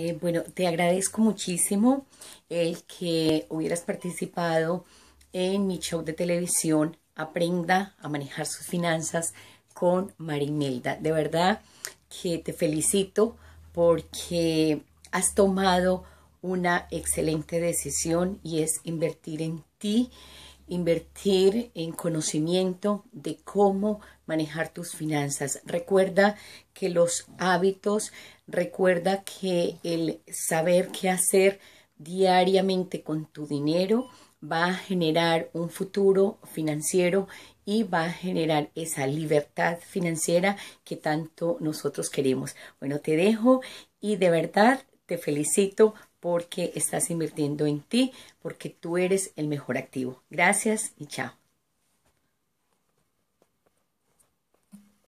Eh, bueno, te agradezco muchísimo el que hubieras participado en mi show de televisión Aprenda a manejar sus finanzas con Marimelda. De verdad que te felicito porque has tomado una excelente decisión y es invertir en ti invertir en conocimiento de cómo manejar tus finanzas. Recuerda que los hábitos, recuerda que el saber qué hacer diariamente con tu dinero va a generar un futuro financiero y va a generar esa libertad financiera que tanto nosotros queremos. Bueno, te dejo y de verdad te felicito porque estás invirtiendo en ti, porque tú eres el mejor activo. Gracias y chao.